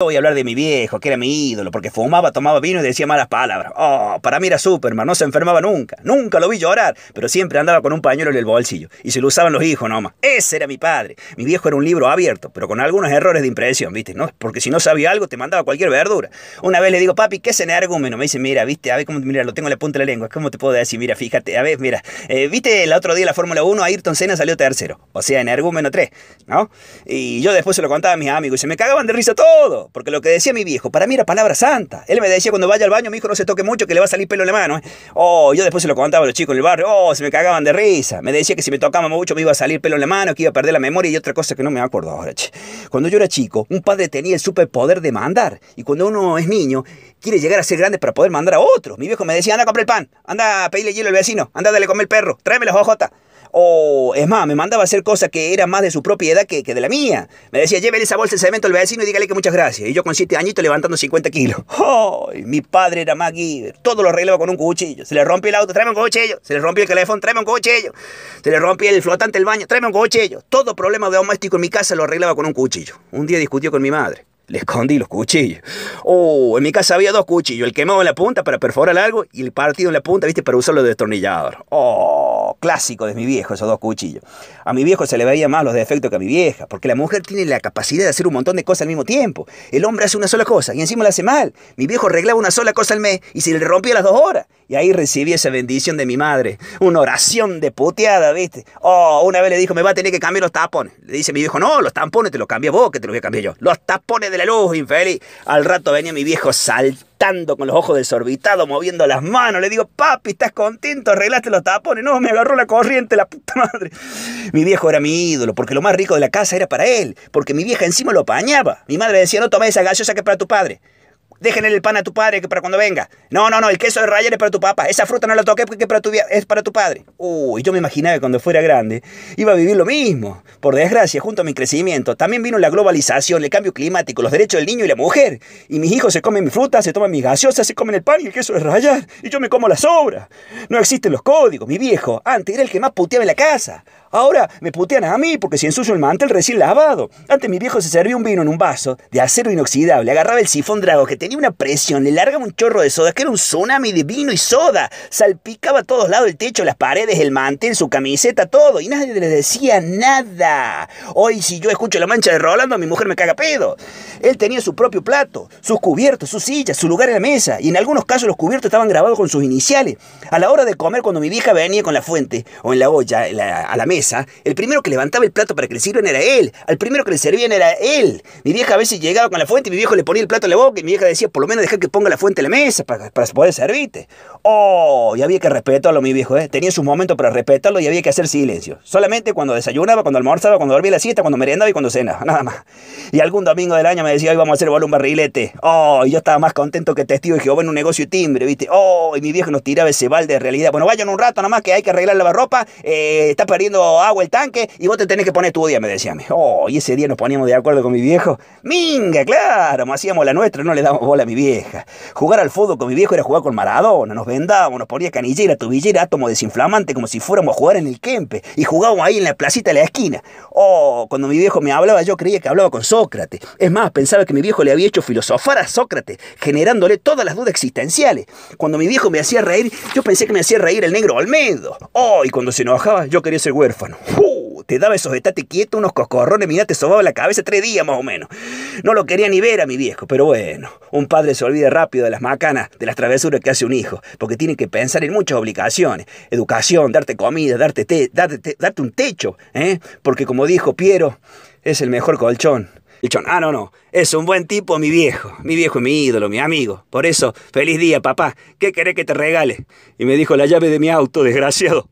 Voy a hablar de mi viejo, que era mi ídolo, porque fumaba, tomaba vino y decía malas palabras. Oh, para mí era Superman, no se enfermaba nunca. Nunca lo vi llorar, pero siempre andaba con un pañuelo en el bolsillo. Y se lo usaban los hijos nomás. Ese era mi padre. Mi viejo era un libro abierto, pero con algunos errores de impresión, ¿viste? ¿No? Porque si no sabía algo, te mandaba cualquier verdura. Una vez le digo, papi, ¿qué es energúmeno? Me dice, mira, ¿viste? A ver cómo, mira, lo tengo en la punta de la lengua. ¿Cómo te puedo decir? Mira, fíjate, a ver, mira. Eh, ¿Viste el otro día la Fórmula 1? Ayrton Senna salió tercero. O sea, energúmeno 3, ¿no? Y yo después se lo contaba a mis amigos y se me cagaban de risa todo porque lo que decía mi viejo, para mí era palabra santa. Él me decía cuando vaya al baño, mi hijo no se toque mucho, que le va a salir pelo en la mano. ¿eh?". Oh, yo después se lo contaba a los chicos en el barrio, oh, se me cagaban de risa. Me decía que si me tocaba mucho me iba a salir pelo en la mano, que iba a perder la memoria y otra cosa que no me acuerdo ahora. Che. Cuando yo era chico, un padre tenía el superpoder de mandar. Y cuando uno es niño, quiere llegar a ser grande para poder mandar a otro. Mi viejo me decía, anda a comprar el pan, anda a pedirle hielo al vecino, anda a darle comer el perro, tráeme las hojotas. O es más, me mandaba a hacer cosas que eran más de su propiedad que, de la mía. Me decía, llévele esa bolsa de cemento al vecino y dígale que muchas gracias. Y yo con siete añitos levantando 50 kilos. ¡Oh! Mi padre era más giver. Todo lo arreglaba con un cuchillo. Se le rompió el auto, tráeme un cuchillo. Se le rompió el teléfono, tráeme un cuchillo. Se le rompió el flotante del baño, tráeme un cuchillo. Todo problema de doméstico en mi casa lo arreglaba con un cuchillo. Un día discutió con mi madre. Le escondí los cuchillos. Oh, en mi casa había dos cuchillos. El quemado en la punta para perforar algo y el partido en la punta, viste, para usarlo de destornillador. Oh clásico de mi viejo, esos dos cuchillos. A mi viejo se le veía más los defectos que a mi vieja, porque la mujer tiene la capacidad de hacer un montón de cosas al mismo tiempo. El hombre hace una sola cosa y encima la hace mal. Mi viejo arreglaba una sola cosa al mes y se le rompía las dos horas. Y ahí recibí esa bendición de mi madre, una oración de puteada, ¿viste? Oh, una vez le dijo, me va a tener que cambiar los tapones. Le dice mi viejo, no, los tapones te los cambia vos, que te los voy a cambiar yo. Los tapones de la luz, infeliz. Al rato venía mi viejo sal con los ojos desorbitados, moviendo las manos. Le digo, papi, ¿estás contento? ¿Arreglaste los tapones? No, me agarró la corriente, la puta madre. Mi viejo era mi ídolo, porque lo más rico de la casa era para él, porque mi vieja encima lo apañaba. Mi madre decía, no tomes esa gallosa que es para tu padre déjenle el pan a tu padre que para cuando venga. No, no, no, el queso de rayar es para tu papá. Esa fruta no la toques porque para tu, es para tu padre. Uy, yo me imaginaba que cuando fuera grande iba a vivir lo mismo. Por desgracia, junto a mi crecimiento, también vino la globalización, el cambio climático, los derechos del niño y la mujer. Y mis hijos se comen mi fruta, se toman mis gaseosas, se comen el pan y el queso de rayar. Y yo me como la sobra. No existen los códigos. Mi viejo, antes era el que más puteaba en la casa. Ahora me putean a mí porque si ensucio el mantel recién lavado. Antes mi viejo se servía un vino en un vaso de acero inoxidable, agarraba el sifón drago que tenía una presión, le largaba un chorro de soda que era un tsunami de vino y soda. Salpicaba a todos lados el techo, las paredes, el mantel, su camiseta, todo. Y nadie le decía nada. Hoy si yo escucho la mancha de Rolando, a mi mujer me caga pedo. Él tenía su propio plato, sus cubiertos, sus sillas, su lugar en la mesa. Y en algunos casos los cubiertos estaban grabados con sus iniciales. A la hora de comer, cuando mi vieja venía con la fuente o en la olla a la mesa, el primero que levantaba el plato para que le sirven era él. Al primero que le servían era él. Mi vieja a veces llegaba con la fuente y mi viejo le ponía el plato en la boca y mi vieja decía, por lo menos deja que ponga la fuente en la mesa para, para poder servirte. Oh, y había que respetarlo, mi viejo. ¿eh? Tenía sus momento para respetarlo y había que hacer silencio. Solamente cuando desayunaba, cuando almorzaba, cuando dormía la siesta, cuando merendaba y cuando cenaba. Nada más. Y algún domingo del año me decía, hoy vamos a hacer un barrilete. Oh, y yo estaba más contento que testigo de Jehová en un negocio de timbre, ¿viste? Oh, y mi viejo nos tiraba ese balde de realidad. Bueno, vayan un rato nada más que hay que arreglar la ropa. Eh, está perdiendo hago el tanque y vos te tenés que poner tu día, me decía Oh, y ese día nos poníamos de acuerdo con mi viejo. Minga, claro, nos hacíamos la nuestra, no le damos bola a mi vieja. Jugar al fútbol con mi viejo era jugar con Maradona, nos vendábamos, nos ponía canillera, tubillera, átomo desinflamante, como si fuéramos a jugar en el Kempe. Y jugábamos ahí en la placita de la esquina. Oh, cuando mi viejo me hablaba, yo creía que hablaba con Sócrates. Es más, pensaba que mi viejo le había hecho filosofar a Sócrates, generándole todas las dudas existenciales. Cuando mi viejo me hacía reír, yo pensé que me hacía reír el negro Olmedo. Oh, y cuando se bajaba yo quería ser huérfano. Uh, te daba esos estate quieto, unos coscorrones, mira, te sobaba la cabeza tres días más o menos. No lo quería ni ver a mi viejo, pero bueno, un padre se olvida rápido de las macanas, de las travesuras que hace un hijo, porque tiene que pensar en muchas obligaciones. Educación, darte comida, darte, té darte, un techo, ¿eh? Porque como dijo Piero, es el mejor colchón. El ah, no, no, es un buen tipo mi viejo, mi viejo es mi ídolo, mi amigo. Por eso, feliz día, papá, ¿qué querés que te regale? Y me dijo la llave de mi auto, desgraciado.